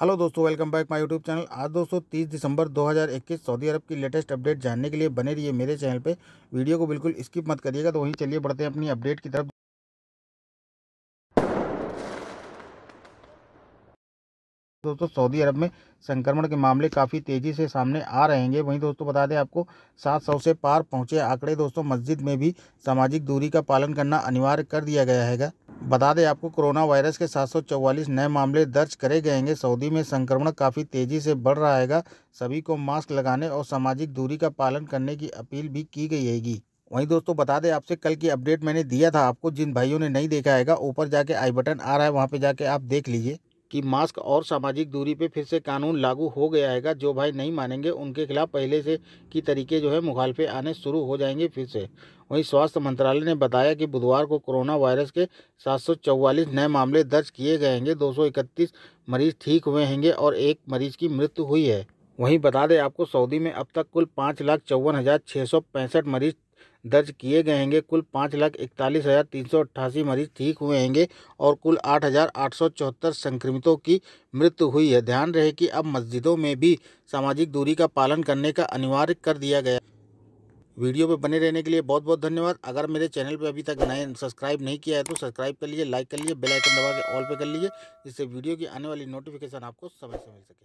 hello दोस्तों welcome back my YouTube channel आज दोस्तों 30 दिसंबर 2021 सऊदी अरब की लेटेस्ट अपडेट जानने के लिए बने रहिए मेरे चैनल पे वीडियो को बिल्कुल स्किप मत करिएगा तो वहीं चलिए बढ़ते हैं अपनी अपडेट की तरफ दोस्तों सऊदी अरब में संक्रमण के मामले काफ़ी तेज़ी से सामने आ रहे हैं वहीं दोस्तों बता दें आपको सात सौ से पार पहुँचे आंकड़े दोस्तों मस्जिद में भी सामाजिक दूरी का पालन करना अनिवार्य कर दिया गया है बता दें आपको कोरोना वायरस के 744 नए मामले दर्ज करे गए हैं सऊदी में संक्रमण काफ़ी तेज़ी से बढ़ रहा है सभी को मास्क लगाने और सामाजिक दूरी का पालन करने की अपील भी की गई है वहीं दोस्तों बता दें आपसे कल की अपडेट मैंने दिया था आपको जिन भाइयों ने नहीं देखा है ऊपर जाके आई बटन आ रहा है वहाँ पे जाके आप देख लीजिए कि मास्क और सामाजिक दूरी पे फिर से कानून लागू हो गया है जो भाई नहीं मानेंगे उनके खिलाफ पहले से की तरीके जो है मुखालफे आने शुरू हो जाएंगे फिर से वहीं स्वास्थ्य मंत्रालय ने बताया कि बुधवार को कोरोना वायरस के सात नए मामले दर्ज किए गए हैं दो मरीज ठीक हुए होंगे और एक मरीज की मृत्यु हुई है वहीं बता दें आपको सऊदी में अब तक कुल पाँच लाख चौवन हज़ार छः सौ पैंसठ मरीज दर्ज किए गए हैं कुल पाँच लाख इकतालीस हज़ार तीन सौ अट्ठासी मरीज ठीक हुए हैंगे और कुल आठ हज़ार आठ सौ चौहत्तर संक्रमितों की मृत्यु हुई है ध्यान रहे कि अब मस्जिदों में भी सामाजिक दूरी का पालन करने का अनिवार्य कर दिया गया वीडियो पर बने रहने के लिए बहुत बहुत धन्यवाद अगर मेरे चैनल पर अभी तक नए सब्सक्राइब नहीं किया है तो सब्सक्राइब कर लीजिए लाइक कर लीजिए बेल आइकन दबा के ऑल पे कर लीजिए जिससे वीडियो की आने वाली नोटिफिकेशन आपको समय से मिल सके